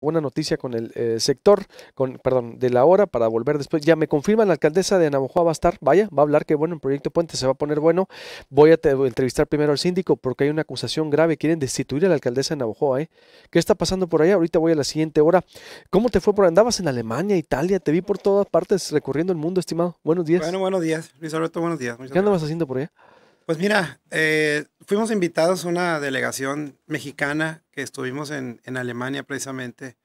Buena noticia con el eh, sector, con, perdón, de la hora para volver después. Ya me confirma la alcaldesa de Navajoa va a estar, vaya, va a hablar que bueno, el proyecto Puente se va a poner bueno. Voy a entrevistar primero al síndico porque hay una acusación grave, quieren destituir a la alcaldesa de Navajoa, ¿eh? ¿Qué está pasando por allá? Ahorita voy a la siguiente hora. ¿Cómo te fue por andabas en Alemania, Italia? Te vi por todas partes recorriendo el mundo, estimado. Buenos días. Bueno, buenos días. Luis Alberto, buenos días. ¿Qué andabas haciendo por allá? Pues mira, eh, fuimos invitados a una delegación mexicana que estuvimos en, Alemania precisamente.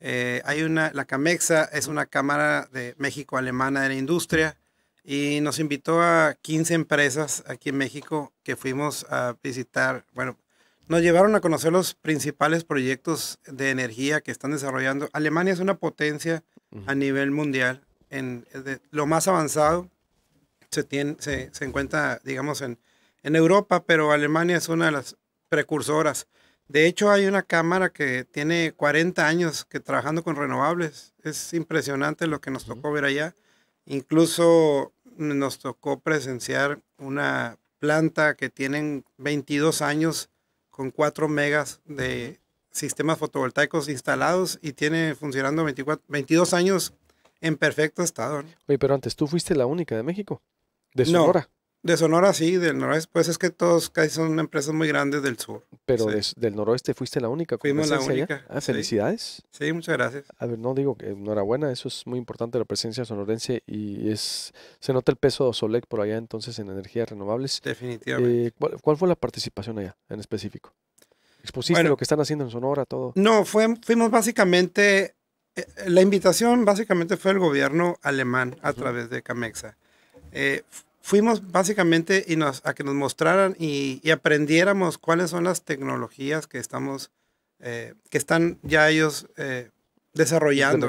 Eh, hay una, la Camexa es una cámara de México alemana de la industria y nos invitó a 15 empresas aquí en México que fuimos a visitar. Bueno, nos llevaron a conocer los principales proyectos de energía que están desarrollando. Alemania es una potencia a nivel mundial, en, lo más avanzado se, se, encuentra, digamos, en, en Europa, pero Alemania es una de las precursoras. De hecho, hay una cámara que tiene 40 años que trabajando con renovables. Es impresionante lo que nos tocó ver allá. Incluso nos tocó presenciar una planta que tienen 22 años con 4 megas de sistemas fotovoltaicos instalados y tiene funcionando 22 años en perfecto estado. Oye, pero antes tú fuiste la única de México. ¿De Sonora? de Sonora sí, del noroeste. Pues es que todos casi son empresas muy grandes del sur. Pero del noroeste fuiste la única. Fuimos la única. Ah, felicidades. Sí. muchas gracias. A ver, no digo, que enhorabuena, eso es muy importante la presencia sonorense y es se nota el peso de Solec por allá entonces en energías renovables. Definitivamente. Eh, ¿cuál, fue la participación allá en específico? ¿Expusiste lo que están haciendo en Sonora, todo? No, fuimos básicamente, eh, la invitación básicamente fue el gobierno alemán a través de Camexa. Eh, fuimos básicamente y nos, a que nos mostraran y, aprendiéramos cuáles son las tecnologías que estamos, eh, que están ya ellos eh, desarrollando,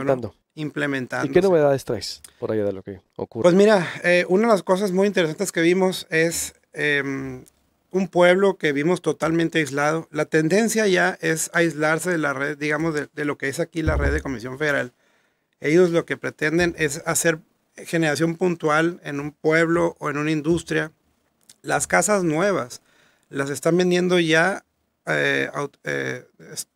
implementando. ¿Y qué novedades traes por allá de lo que ocurre? Pues mira, una de las cosas muy interesantes que vimos es em, un pueblo que vimos totalmente aislado. La tendencia ya es aislarse de la red, digamos, de, de lo que es aquí la red de Comisión Federal. Ellos lo que pretenden es hacer generación puntual en un pueblo o en una industria, las casas nuevas las están vendiendo ya eh, eh,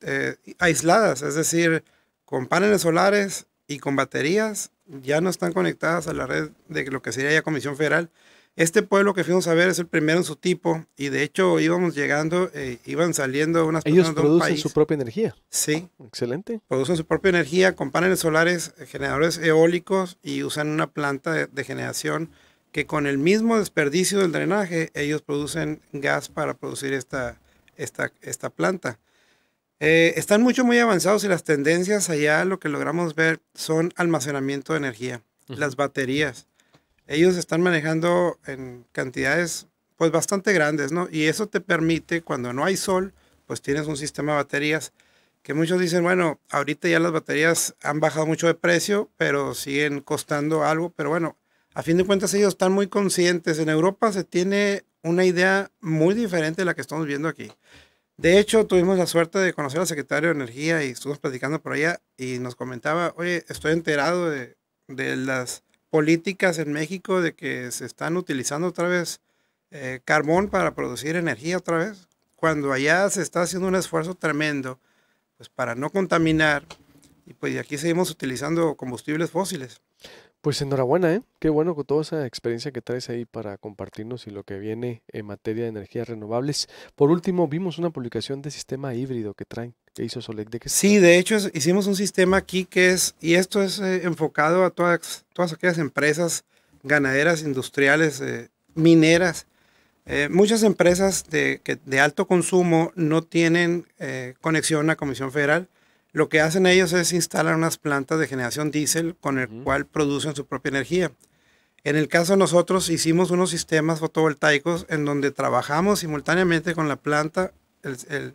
eh, aisladas, es decir, con paneles solares y con baterías, ya no están conectadas a la red de lo que sería ya Comisión Federal este pueblo que fuimos a ver es el primero en su tipo y de hecho íbamos llegando, eh, iban saliendo unas personas Ellos de un producen su propia energía. Sí. Excelente. Producen su propia energía con paneles solares, eh, generadores eólicos y usan una planta de, generación que con el mismo desperdicio del drenaje, ellos producen gas para producir esta, esta, esta planta. Eh, están mucho, muy avanzados y las tendencias allá, lo que logramos ver son almacenamiento de energía, las baterías ellos están manejando en cantidades pues bastante grandes, ¿no? Y eso te permite, cuando no hay sol, pues tienes un sistema de baterías que muchos dicen, bueno, ahorita ya las baterías han bajado mucho de precio, pero siguen costando algo, pero bueno, a fin de cuentas ellos están muy conscientes. En Europa se tiene una idea muy diferente de la que estamos viendo aquí. De hecho, tuvimos la suerte de conocer al secretario de Energía y estuvimos platicando por allá y nos comentaba, oye, estoy enterado de, de las políticas en México de que se están utilizando otra vez eh, carbón para producir energía otra vez, cuando allá se está haciendo un esfuerzo tremendo pues para no contaminar y pues aquí seguimos utilizando combustibles fósiles. Pues enhorabuena, ¿eh? Qué bueno con toda esa experiencia que traes ahí para compartirnos y lo que viene en materia de energías renovables. Por último, vimos una publicación de sistema híbrido que traen que hizo Solec. qué sí, de hecho hicimos un sistema aquí que es, y esto es eh, enfocado a todas, todas aquellas empresas ganaderas, industriales, eh, mineras. Eh, muchas empresas de, que, de, alto consumo no tienen conexión a Comisión Federal. Lo que hacen ellos es instalar unas plantas de generación diésel con el cual producen su propia energía. En el caso de nosotros hicimos unos sistemas fotovoltaicos en donde trabajamos simultáneamente con la planta,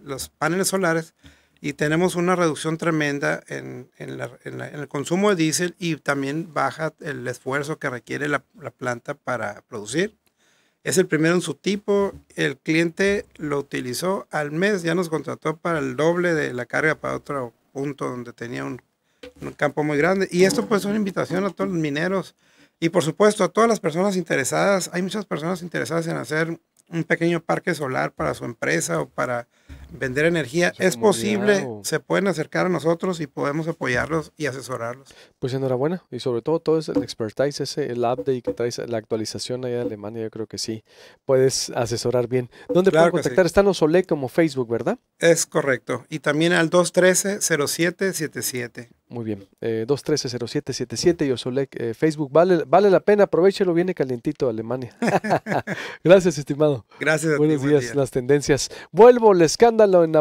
los paneles solares y tenemos una reducción tremenda en, el consumo de diésel y también baja el esfuerzo que requiere la, planta para producir. Es el primero en su tipo, el cliente lo utilizó al mes, ya nos contrató para el doble de la carga para otro punto donde tenía un, un campo muy grande. Y esto pues es una invitación a todos los mineros y por supuesto a todas las personas interesadas. Hay muchas personas interesadas en hacer un pequeño parque solar para su empresa o para vender energía. es posible, se pueden acercar a nosotros y podemos apoyarlos y asesorarlos. Pues enhorabuena. Y sobre todo, todo ese expertise, ese el update que traes, la actualización allá de Alemania, yo creo que sí, puedes asesorar bien. ¿Dónde puedo contactar? Están los OLE como Facebook, ¿verdad? Es correcto. Y también al 213-0777. Muy bien. Eh, 213-0777 y eh, Facebook. Vale, vale la pena, aprovechelo, viene calientito Alemania. Gracias, estimado. Gracias. A Buenos días, las tendencias. Vuelvo el escándalo en la